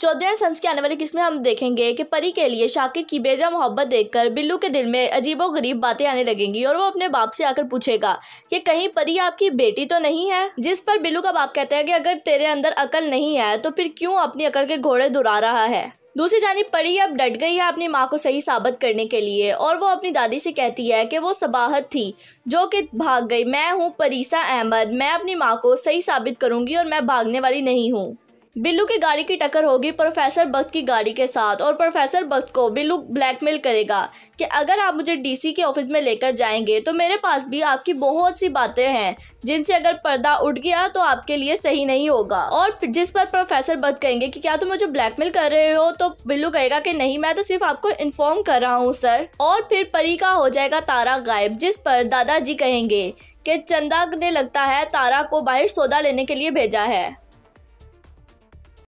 Chaudhary sons के आने वाले किस्में हम देखेंगे कि परी के लिए शाकिर की बेजा मोहब्बत देखकर बिल्लू के दिल में अजीबो गरीब बातें आने लगेंगी और वो अपने बाप से आकर पूछेगा कि कहीं परी आपकी बेटी तो नहीं है जिस पर बिल्लू का बाप कहता है कि अगर तेरे अंदर अकल नहीं है तो फिर क्यों अपनी अकल के घोड़े दुरा रहा है दूसरी जानी परी अब डट गई है अपनी माँ को सही साबित करने के लिए और वो अपनी दादी से कहती है कि वो सबाहत थी जो कि भाग गई मैं हूँ परीसा अहमद मैं अपनी माँ को सही साबित करूँगी और मैं भागने वाली नहीं हूँ बिल्लू की गाड़ी की टक्कर होगी प्रोफेसर बख्त की गाड़ी के साथ और प्रोफेसर बख्त को बिल्लू ब्लैकमेल करेगा कि अगर आप मुझे डीसी के ऑफिस में लेकर जाएंगे तो मेरे पास भी आपकी बहुत सी बातें हैं जिनसे अगर पर्दा उठ गया तो आपके लिए सही नहीं होगा और जिस पर प्रोफेसर बख्त कहेंगे कि क्या तुम मुझे ब्लैकमेल कर रहे हो तो बिल्लू कहेगा कि नहीं मैं तो सिर्फ आपको इन्फॉर्म कर रहा हूँ सर और फिर परी का हो जाएगा तारा गायब जिस पर दादाजी कहेंगे कि चंदा ने लगता है तारा को बाहर सौदा लेने के लिए भेजा है